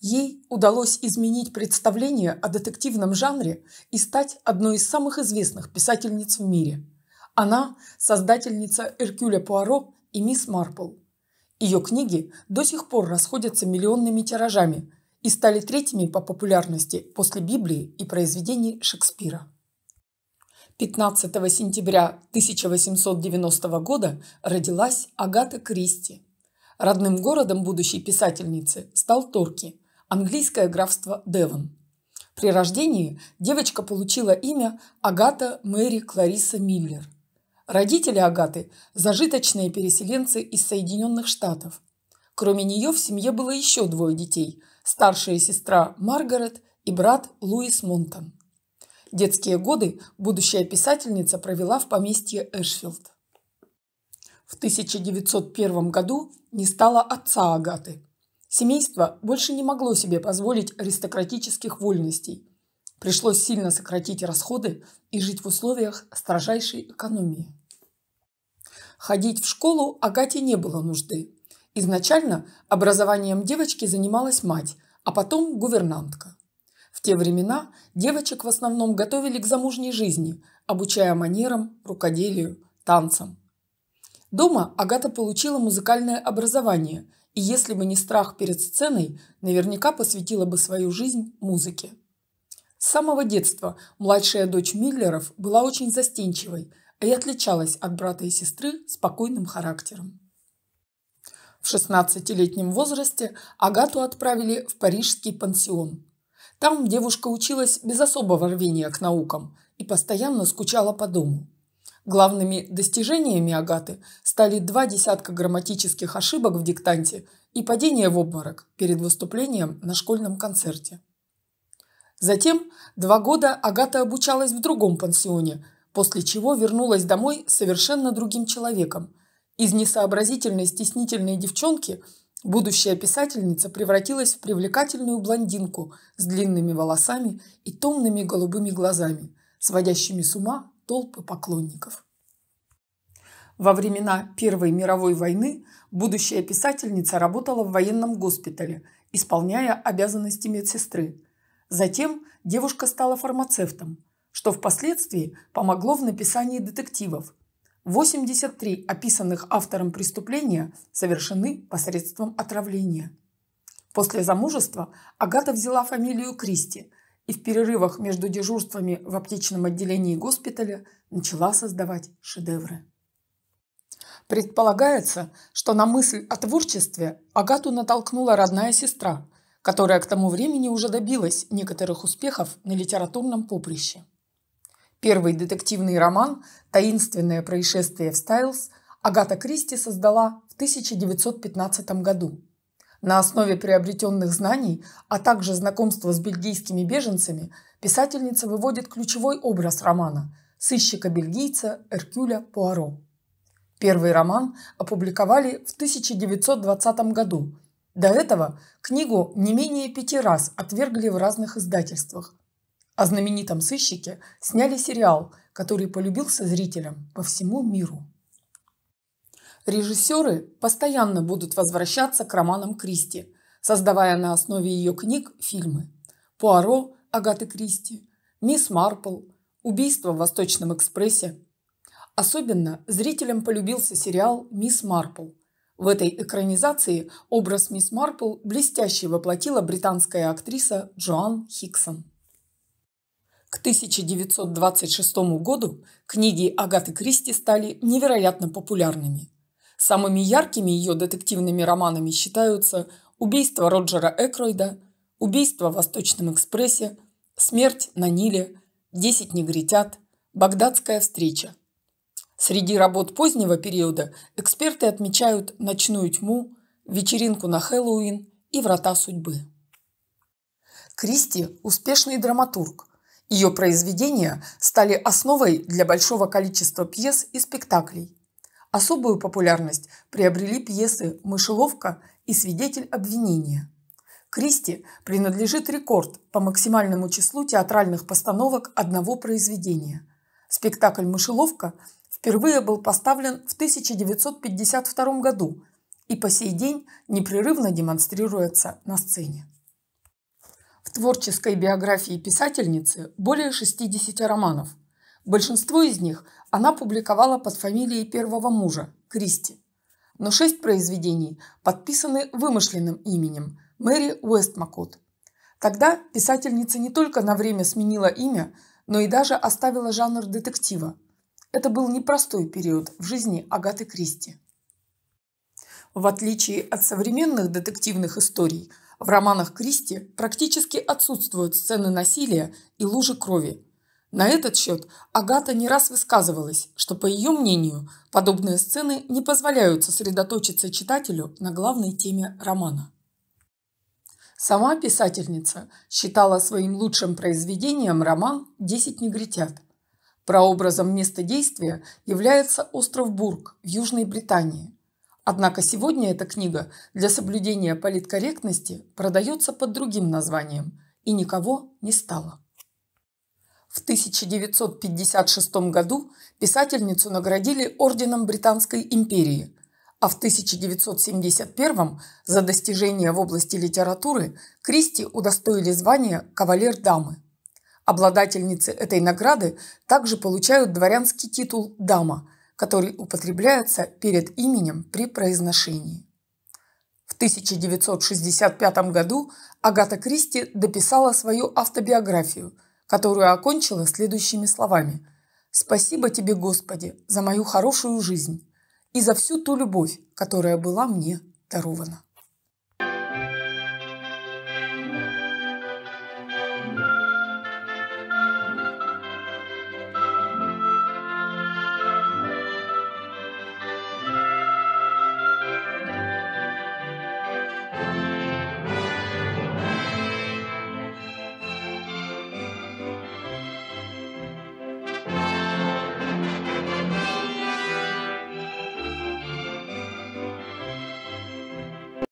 Ей удалось изменить представление о детективном жанре и стать одной из самых известных писательниц в мире. Она – создательница Эркюля Пуаро и Мисс Марпл. Ее книги до сих пор расходятся миллионными тиражами и стали третьими по популярности после Библии и произведений Шекспира. 15 сентября 1890 года родилась Агата Кристи. Родным городом будущей писательницы стал Торки, английское графство Девон. При рождении девочка получила имя Агата Мэри Клариса Миллер. Родители Агаты – зажиточные переселенцы из Соединенных Штатов. Кроме нее в семье было еще двое детей – старшая сестра Маргарет и брат Луис Монтон. Детские годы будущая писательница провела в поместье Эшфилд. В 1901 году не стало отца Агаты. Семейство больше не могло себе позволить аристократических вольностей. Пришлось сильно сократить расходы и жить в условиях строжайшей экономии. Ходить в школу Агате не было нужды. Изначально образованием девочки занималась мать, а потом гувернантка. В те времена девочек в основном готовили к замужней жизни, обучая манерам, рукоделию, танцам. Дома Агата получила музыкальное образование и если бы не страх перед сценой, наверняка посвятила бы свою жизнь музыке. С самого детства младшая дочь Миллеров была очень застенчивой а и отличалась от брата и сестры спокойным характером. В 16-летнем возрасте Агату отправили в парижский пансион. Там девушка училась без особого рвения к наукам и постоянно скучала по дому. Главными достижениями Агаты стали два десятка грамматических ошибок в диктанте и падение в обморок перед выступлением на школьном концерте. Затем два года Агата обучалась в другом пансионе, после чего вернулась домой совершенно другим человеком. Из несообразительной стеснительной девчонки будущая писательница превратилась в привлекательную блондинку с длинными волосами и томными голубыми глазами, сводящими с ума толпы поклонников. Во времена Первой мировой войны будущая писательница работала в военном госпитале, исполняя обязанности медсестры. Затем девушка стала фармацевтом, что впоследствии помогло в написании детективов. 83 описанных автором преступления совершены посредством отравления. После замужества Агата взяла фамилию Кристи, и в перерывах между дежурствами в аптечном отделении госпиталя начала создавать шедевры. Предполагается, что на мысль о творчестве Агату натолкнула родная сестра, которая к тому времени уже добилась некоторых успехов на литературном поприще. Первый детективный роман «Таинственное происшествие в Стайлз» Агата Кристи создала в 1915 году. На основе приобретенных знаний, а также знакомства с бельгийскими беженцами, писательница выводит ключевой образ романа – сыщика-бельгийца Эркюля Пуаро. Первый роман опубликовали в 1920 году. До этого книгу не менее пяти раз отвергли в разных издательствах. О знаменитом сыщике сняли сериал, который полюбился зрителям по всему миру. Режиссеры постоянно будут возвращаться к романам Кристи, создавая на основе ее книг фильмы. Пуаро Агаты Кристи, Мисс Марпл, Убийство в Восточном экспрессе. Особенно зрителям полюбился сериал «Мисс Марпл». В этой экранизации образ мисс Марпл блестяще воплотила британская актриса Джоан Хиксон. К 1926 году книги Агаты Кристи стали невероятно популярными – Самыми яркими ее детективными романами считаются «Убийство Роджера Экройда», «Убийство в Восточном экспрессе», «Смерть на Ниле», «Десять негритят», «Багдадская встреча». Среди работ позднего периода эксперты отмечают «Ночную тьму», «Вечеринку на Хэллоуин» и «Врата судьбы». Кристи – успешный драматург. Ее произведения стали основой для большого количества пьес и спектаклей. Особую популярность приобрели пьесы «Мышеловка» и «Свидетель обвинения». Кристи принадлежит рекорд по максимальному числу театральных постановок одного произведения. Спектакль «Мышеловка» впервые был поставлен в 1952 году и по сей день непрерывно демонстрируется на сцене. В творческой биографии писательницы более 60 романов – Большинство из них она публиковала под фамилией первого мужа – Кристи. Но шесть произведений подписаны вымышленным именем – Мэри Уэстмакот. Тогда писательница не только на время сменила имя, но и даже оставила жанр детектива. Это был непростой период в жизни Агаты Кристи. В отличие от современных детективных историй, в романах Кристи практически отсутствуют сцены насилия и лужи крови – на этот счет Агата не раз высказывалась, что, по ее мнению, подобные сцены не позволяют сосредоточиться читателю на главной теме романа. Сама писательница считала своим лучшим произведением роман «Десять негритят». Прообразом места действия является остров Бург в Южной Британии. Однако сегодня эта книга для соблюдения политкорректности продается под другим названием и никого не стало. В 1956 году писательницу наградили Орденом Британской империи, а в 1971 за достижения в области литературы Кристи удостоили звания «Кавалер дамы». Обладательницы этой награды также получают дворянский титул «Дама», который употребляется перед именем при произношении. В 1965 году Агата Кристи дописала свою автобиографию – которую окончила следующими словами. «Спасибо тебе, Господи, за мою хорошую жизнь и за всю ту любовь, которая была мне дарована».